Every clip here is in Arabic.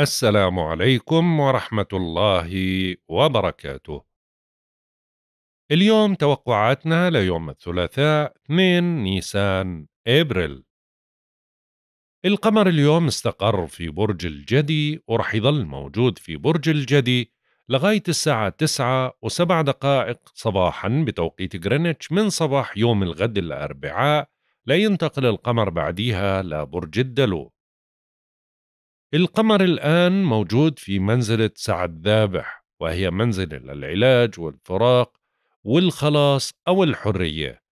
السلام عليكم ورحمة الله وبركاته. اليوم توقعاتنا ليوم الثلاثاء 2 نيسان ابريل. القمر اليوم استقر في برج الجدي ورح يظل موجود في برج الجدي لغاية الساعة 9 و7 دقائق صباحا بتوقيت غرينتش من صباح يوم الغد الأربعاء لينتقل القمر بعديها لبرج الدلو القمر الآن موجود في منزلة سعد ذابح وهي منزلة للعلاج والفراق والخلاص أو الحرية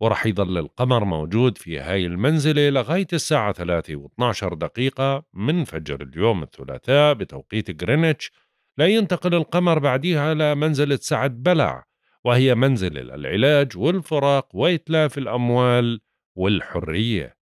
ورح يظل القمر موجود في هاي المنزلة لغاية الساعة 3 و12 دقيقة من فجر اليوم الثلاثاء بتوقيت غرينتش لا ينتقل القمر بعديها منزلة سعد بلع وهي منزلة للعلاج والفراق وإتلاف الأموال والحرية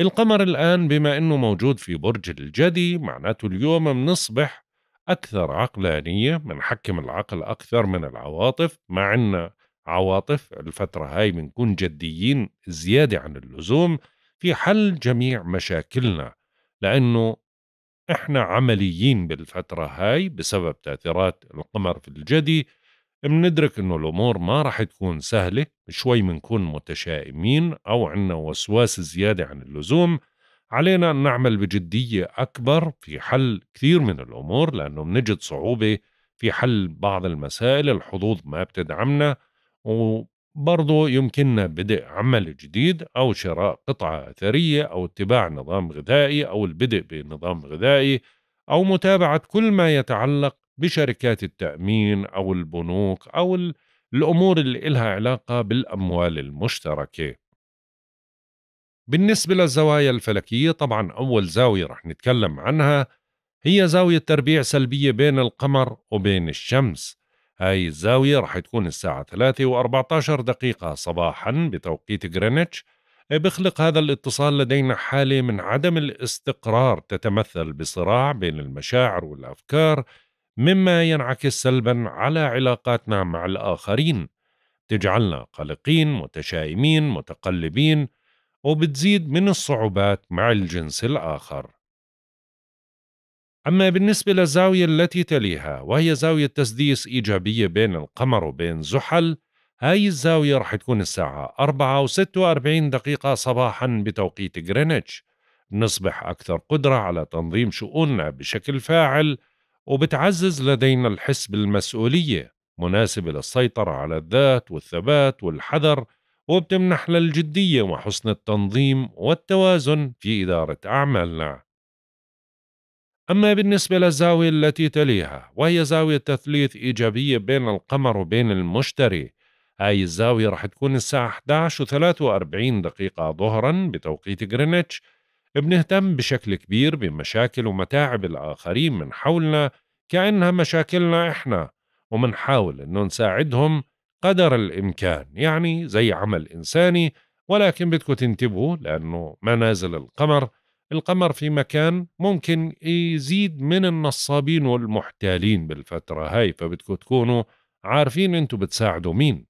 القمر الآن بما أنه موجود في برج الجدي معناته اليوم منصبح أكثر عقلانية منحكم العقل أكثر من العواطف ما عنا عواطف الفترة هاي بنكون جديين زيادة عن اللزوم في حل جميع مشاكلنا لأنه إحنا عمليين بالفترة هاي بسبب تأثيرات القمر في الجدي بندرك انه الامور ما راح تكون سهله شوي منكون متشائمين او عنا وسواس زياده عن اللزوم علينا ان نعمل بجديه اكبر في حل كثير من الامور لانه بنجد صعوبه في حل بعض المسائل الحظوظ ما بتدعمنا وبرضه يمكننا بدء عمل جديد او شراء قطعه اثريه او اتباع نظام غذائي او البدء بنظام غذائي او متابعه كل ما يتعلق بشركات التأمين أو البنوك أو الأمور اللي إلها علاقة بالأموال المشتركة بالنسبة للزوايا الفلكية طبعا أول زاوية رح نتكلم عنها هي زاوية تربيع سلبية بين القمر وبين الشمس هاي الزاوية رح تكون الساعة 3 و14 دقيقة صباحا بتوقيت غرينتش بخلق هذا الاتصال لدينا حالة من عدم الاستقرار تتمثل بصراع بين المشاعر والأفكار مما ينعكس سلبا على علاقاتنا مع الآخرين تجعلنا قلقين متشائمين متقلبين وبتزيد من الصعوبات مع الجنس الآخر أما بالنسبة للزاوية التي تليها وهي زاوية تسديس إيجابية بين القمر وبين زحل هاي الزاوية رح تكون الساعة 4 و 46 دقيقة صباحا بتوقيت غرينتش نصبح أكثر قدرة على تنظيم شؤوننا بشكل فاعل وبتعزز لدينا الحس بالمسؤولية مناسبة للسيطرة على الذات والثبات والحذر وبتمنح للجدية وحسن التنظيم والتوازن في إدارة أعمالنا أما بالنسبة للزاوية التي تليها وهي زاوية تثليث إيجابية بين القمر وبين المشتري هاي الزاوية رح تكون الساعة 11.43 دقيقة ظهرا بتوقيت غرينتش بنهتم بشكل كبير بمشاكل ومتاعب الآخرين من حولنا كأنها مشاكلنا إحنا ومنحاول أنه نساعدهم قدر الإمكان يعني زي عمل إنساني ولكن بدكم تنتبهوا لأنه منازل القمر القمر في مكان ممكن يزيد من النصابين والمحتالين بالفترة هاي فبدكم تكونوا عارفين أنتم بتساعدوا مين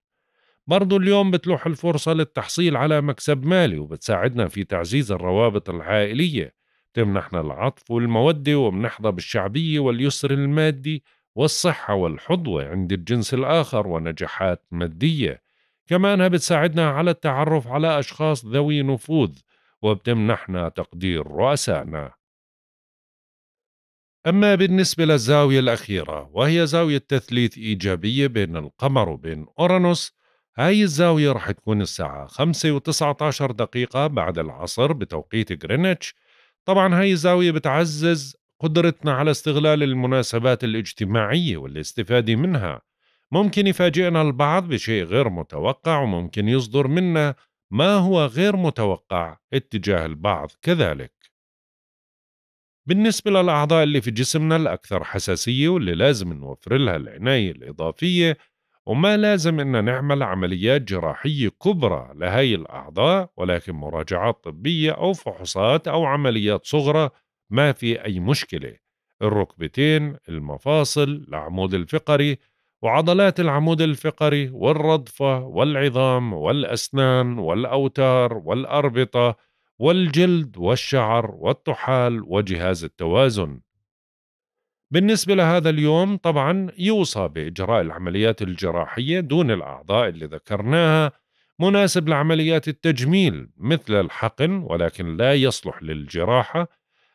برضو اليوم بتلوح الفرصة للتحصيل على مكسب مالي وبتساعدنا في تعزيز الروابط العائلية تمنحنا العطف والمودة ومنحظى بالشعبية واليسر المادي والصحة والحظوة عند الجنس الآخر ونجاحات مادية كمانها بتساعدنا على التعرف على أشخاص ذوي نفوذ وبتمنحنا تقدير رؤسائنا أما بالنسبة للزاوية الأخيرة وهي زاوية تثليث إيجابية بين القمر وبين أورانوس هاي الزاوية رح تكون الساعة 5 و19 دقيقة بعد العصر بتوقيت غرينتش طبعا هاي الزاوية بتعزز قدرتنا على استغلال المناسبات الاجتماعية والاستفادة منها ممكن يفاجئنا البعض بشيء غير متوقع وممكن يصدر منا ما هو غير متوقع اتجاه البعض كذلك بالنسبة للأعضاء اللي في جسمنا الأكثر حساسية واللي لازم نوفر لها العناية الإضافية وما لازم أن نعمل عمليات جراحية كبرى لهي الأعضاء ولكن مراجعات طبية أو فحوصات أو عمليات صغرى ما في أي مشكلة الركبتين المفاصل العمود الفقري وعضلات العمود الفقري والرضفة والعظام والأسنان والأوتار والأربطة والجلد والشعر والطحال وجهاز التوازن بالنسبة لهذا اليوم طبعا يوصى بإجراء العمليات الجراحية دون الأعضاء اللي ذكرناها مناسب لعمليات التجميل مثل الحقن ولكن لا يصلح للجراحة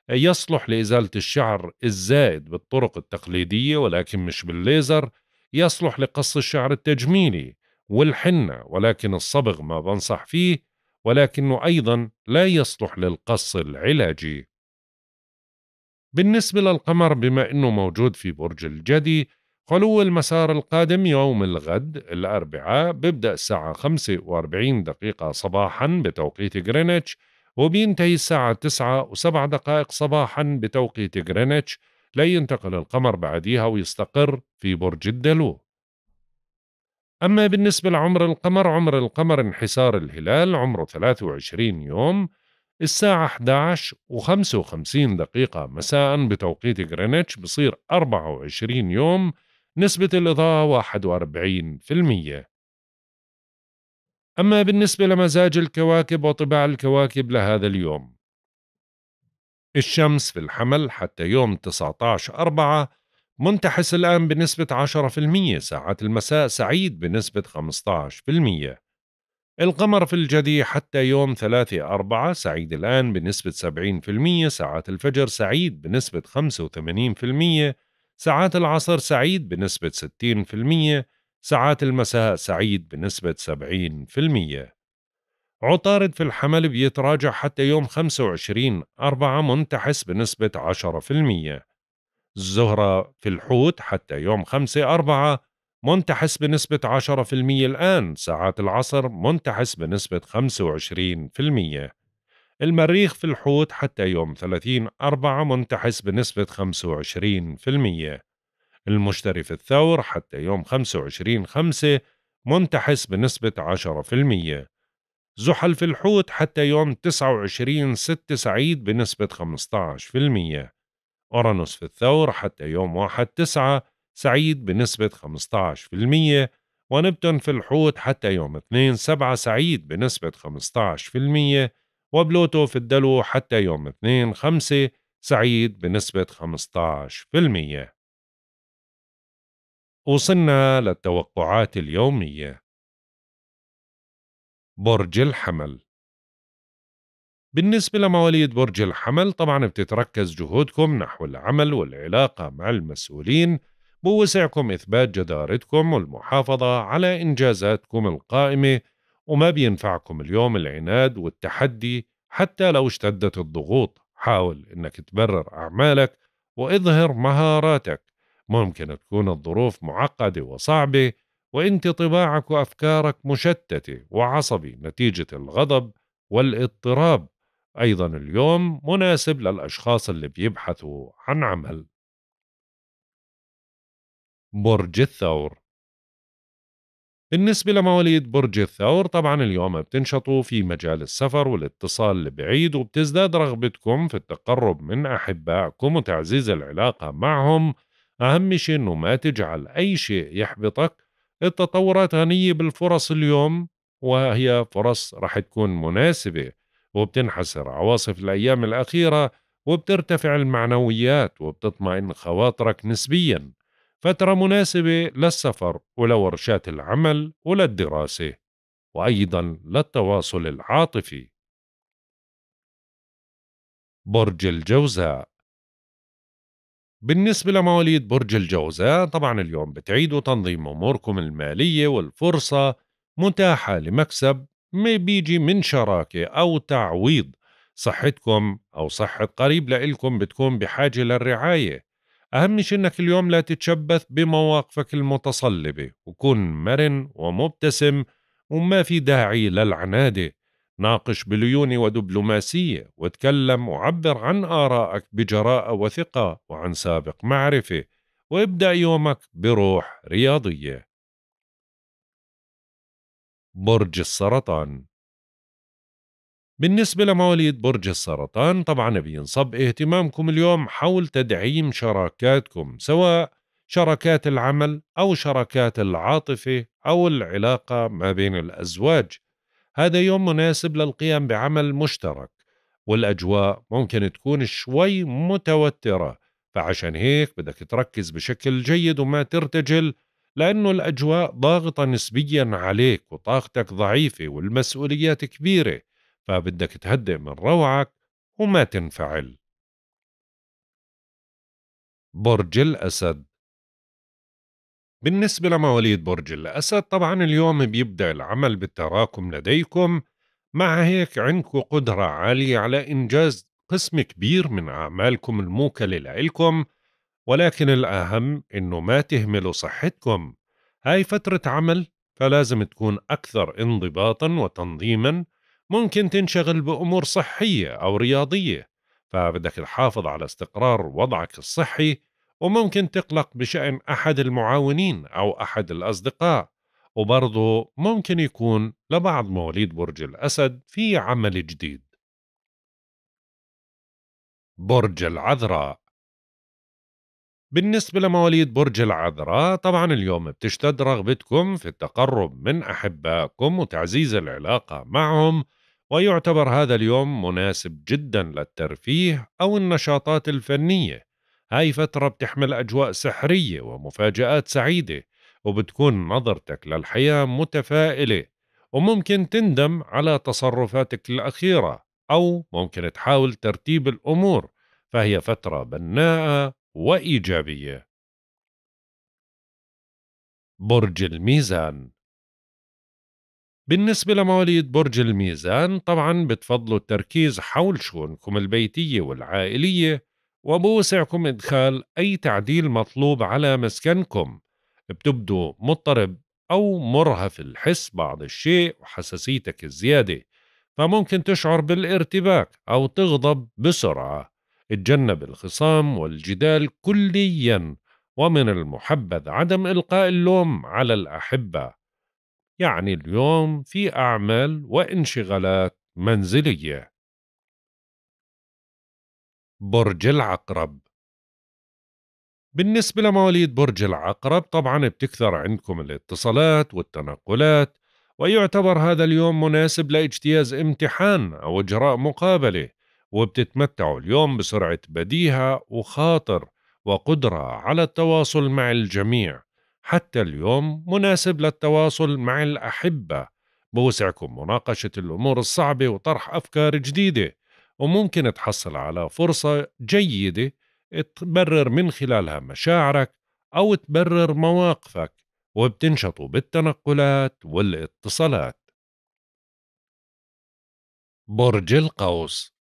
يصلح لإزالة الشعر الزائد بالطرق التقليدية ولكن مش بالليزر يصلح لقص الشعر التجميلي والحنة ولكن الصبغ ما بنصح فيه ولكنه أيضا لا يصلح للقص العلاجي بالنسبة للقمر بما أنه موجود في برج الجدي خلو المسار القادم يوم الغد الأربعاء بيبدأ الساعة 45 دقيقة صباحا بتوقيت غرينتش وبينتهي الساعة 9 و7 دقائق صباحا بتوقيت غرينتش لينتقل القمر بعديها ويستقر في برج الدلو أما بالنسبة لعمر القمر عمر القمر انحسار الهلال عمره 23 يوم الساعة 11 و55 دقيقة مساء بتوقيت غرينتش بصير 24 يوم نسبة الإضاءة 41% أما بالنسبة لمزاج الكواكب وطباع الكواكب لهذا اليوم الشمس في الحمل حتى يوم 19 أربعة منتحس الآن بنسبة 10% ساعات المساء سعيد بنسبة 15% القمر في الجدي حتى يوم 3 4 سعيد الآن بنسبة 70% ساعات الفجر سعيد بنسبة 85% ساعات العصر سعيد بنسبة 60% ساعات المساء سعيد بنسبة 70% عطارد في الحمل بيتراجع حتى يوم 25 4 منتحس بنسبة 10% الزهرة في الحوت حتى يوم 5 4 منتحس بنسبة 10% الآن ساعات العصر منتحس بنسبة 25% المريخ في الحوت حتى يوم 30 أربعة منتحس بنسبة 25% المشتري في الثور حتى يوم 25 خمسة منتحس بنسبة 10% زحل في الحوت حتى يوم 29 6 سعيد بنسبة 15% أورانوس في الثور حتى يوم 1 9 سعيد بنسبة 15% ونبتون في الحوت حتى يوم 2 7 سعيد بنسبة 15% وبلوتو في الدلو حتى يوم 2 5 سعيد بنسبة 15% وصلنا للتوقعات اليومية برج الحمل بالنسبة لمواليد برج الحمل طبعا بتتركز جهودكم نحو العمل والعلاقة مع المسؤولين بوسعكم إثبات جدارتكم والمحافظة على إنجازاتكم القائمة وما بينفعكم اليوم العناد والتحدي حتى لو اشتدت الضغوط حاول إنك تبرر أعمالك وإظهر مهاراتك ممكن تكون الظروف معقدة وصعبة وانت طباعك وافكارك مشتته وعصبي نتيجه الغضب والاضطراب ايضا اليوم مناسب للاشخاص اللي بيبحثوا عن عمل برج الثور بالنسبة لمواليد برج الثور طبعا اليوم بتنشطوا في مجال السفر والاتصال البعيد وبتزداد رغبتكم في التقرب من أحبائكم وتعزيز العلاقة معهم أهم شيء أنه ما تجعل أي شيء يحبطك التطورات غنية بالفرص اليوم وهي فرص رح تكون مناسبة وبتنحسر عواصف الأيام الأخيرة وبترتفع المعنويات وبتطمئن خواطرك نسبياً فترة مناسبة للسفر ولورشات العمل وللدراسة وأيضا للتواصل العاطفي برج الجوزاء بالنسبة لمواليد برج الجوزاء طبعا اليوم بتعيدوا تنظيم أموركم المالية والفرصة متاحة لمكسب ما بيجي من شراكة أو تعويض صحتكم أو صحة قريب لإلكم بتكون بحاجة للرعاية أهم شيء إنك اليوم لا تتشبث بمواقفك المتصلبة وكن مرن ومبتسم وما في داعي للعنادة ناقش بليونة ودبلوماسية وتكلم وعبر عن آرائك بجراءة وثقة وعن سابق معرفة وابدأ يومك بروح رياضية برج السرطان بالنسبة لمواليد برج السرطان طبعا بينصب اهتمامكم اليوم حول تدعيم شراكاتكم سواء شراكات العمل أو شراكات العاطفة أو العلاقة ما بين الأزواج هذا يوم مناسب للقيام بعمل مشترك والأجواء ممكن تكون شوي متوترة فعشان هيك بدك تركز بشكل جيد وما ترتجل لأنه الأجواء ضاغطة نسبيا عليك وطاقتك ضعيفة والمسؤوليات كبيرة فبدك تهدئ من روعك وما تنفعل برج الأسد بالنسبة لمواليد برج الأسد طبعا اليوم بيبدأ العمل بالتراكم لديكم مع هيك عندكم قدرة عالية على إنجاز قسم كبير من أعمالكم الموكلة لإلكم ولكن الأهم إنه ما تهملوا صحتكم هاي فترة عمل فلازم تكون أكثر انضباطا وتنظيما ممكن تنشغل بأمور صحية أو رياضية فبدك تحافظ على استقرار وضعك الصحي وممكن تقلق بشأن أحد المعاونين أو أحد الأصدقاء وبرضه ممكن يكون لبعض مواليد برج الأسد في عمل جديد برج العذراء بالنسبة لمواليد برج العذراء طبعا اليوم بتشتد رغبتكم في التقرب من أحبائكم وتعزيز العلاقة معهم ويعتبر هذا اليوم مناسب جدا للترفيه أو النشاطات الفنية هاي فترة بتحمل أجواء سحرية ومفاجآت سعيدة وبتكون نظرتك للحياة متفائلة وممكن تندم على تصرفاتك الأخيرة أو ممكن تحاول ترتيب الأمور فهي فترة بناءة وإيجابية برج الميزان بالنسبة لمواليد برج الميزان طبعا بتفضلوا التركيز حول شؤونكم البيتية والعائلية وبوسعكم إدخال أي تعديل مطلوب على مسكنكم بتبدو مضطرب أو مرهف الحس بعض الشيء وحساسيتك الزيادة فممكن تشعر بالارتباك أو تغضب بسرعة اتجنب الخصام والجدال كليا ومن المحبذ عدم إلقاء اللوم على الأحبة يعني اليوم في أعمال وانشغالات منزلية برج العقرب بالنسبة لمواليد برج العقرب طبعا بتكثر عندكم الاتصالات والتنقلات ويعتبر هذا اليوم مناسب لاجتياز امتحان أو إجراء مقابلة وبتتمتعوا اليوم بسرعة بديهة وخاطر وقدرة على التواصل مع الجميع حتى اليوم مناسب للتواصل مع الأحبة بوسعكم مناقشة الأمور الصعبة وطرح أفكار جديدة وممكن تحصل على فرصة جيدة تبرر من خلالها مشاعرك أو تبرر مواقفك وبتنشطوا بالتنقلات والاتصالات برج القوس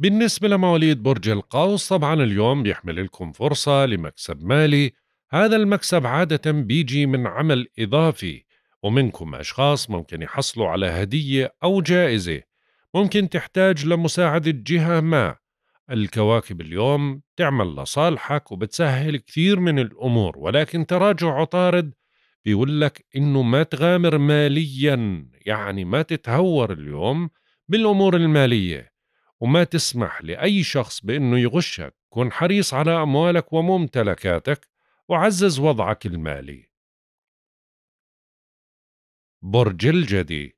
بالنسبة لمواليد برج القوس طبعا اليوم بيحمل لكم فرصة لمكسب مالي هذا المكسب عادة بيجي من عمل إضافي ومنكم أشخاص ممكن يحصلوا على هدية أو جائزة ممكن تحتاج لمساعدة جهة ما الكواكب اليوم تعمل لصالحك وبتسهل كثير من الأمور ولكن تراجع عطارد بيقول لك إنه ما تغامر ماليا يعني ما تتهور اليوم بالأمور المالية وما تسمح لأي شخص بأنه يغشك كن حريص على أموالك وممتلكاتك وعزز وضعك المالي برج الجدي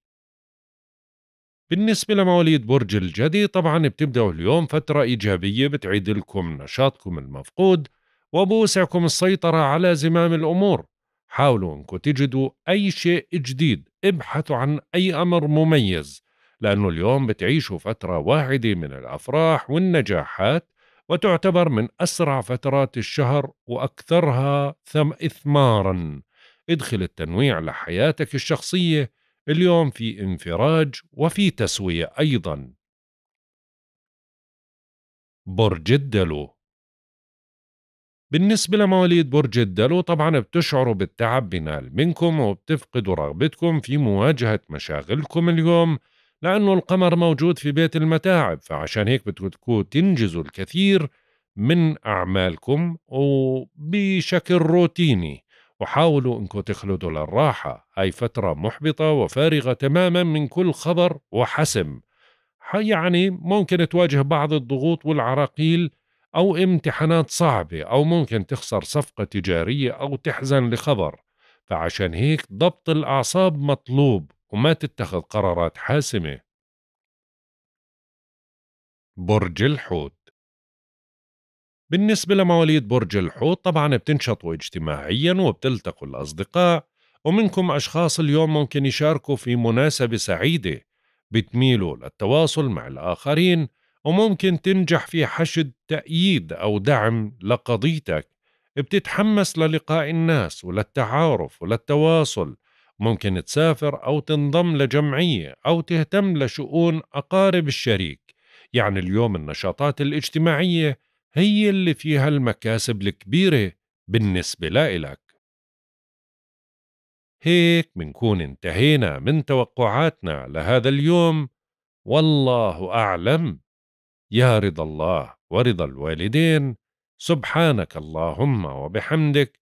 بالنسبة لمواليد برج الجدي طبعا بتبدأوا اليوم فترة إيجابية بتعيد لكم نشاطكم المفقود وبوسعكم السيطرة على زمام الأمور حاولوا أنكم تجدوا أي شيء جديد ابحثوا عن أي أمر مميز لأنه اليوم بتعيشوا فترة واعدة من الأفراح والنجاحات وتعتبر من أسرع فترات الشهر وأكثرها ثم إثمارا ادخل التنويع لحياتك الشخصية اليوم في انفراج وفي تسوية أيضا برج الدلو بالنسبة لمواليد برج الدلو طبعا بتشعروا بالتعب بنال منكم وبتفقدوا رغبتكم في مواجهة مشاغلكم اليوم لأنه القمر موجود في بيت المتاعب فعشان هيك بدكم تنجزوا الكثير من أعمالكم وبشكل روتيني وحاولوا انكم تخلدوا للراحة هاي فترة محبطة وفارغة تماما من كل خبر وحسم يعني ممكن تواجه بعض الضغوط والعراقيل أو امتحانات صعبة أو ممكن تخسر صفقة تجارية أو تحزن لخبر فعشان هيك ضبط الأعصاب مطلوب وما تتخذ قرارات حاسمة برج الحوت بالنسبة لمواليد برج الحوت طبعا بتنشطوا اجتماعيا وبتلتقوا الأصدقاء ومنكم أشخاص اليوم ممكن يشاركوا في مناسبة سعيدة بتميلوا للتواصل مع الآخرين وممكن تنجح في حشد تأييد أو دعم لقضيتك بتتحمس للقاء الناس وللتعارف وللتواصل ممكن تسافر أو تنضم لجمعية أو تهتم لشؤون أقارب الشريك يعني اليوم النشاطات الاجتماعية هي اللي فيها المكاسب الكبيرة بالنسبة لإلك هيك منكون انتهينا من توقعاتنا لهذا اليوم والله أعلم يا رضا الله ورضا الوالدين سبحانك اللهم وبحمدك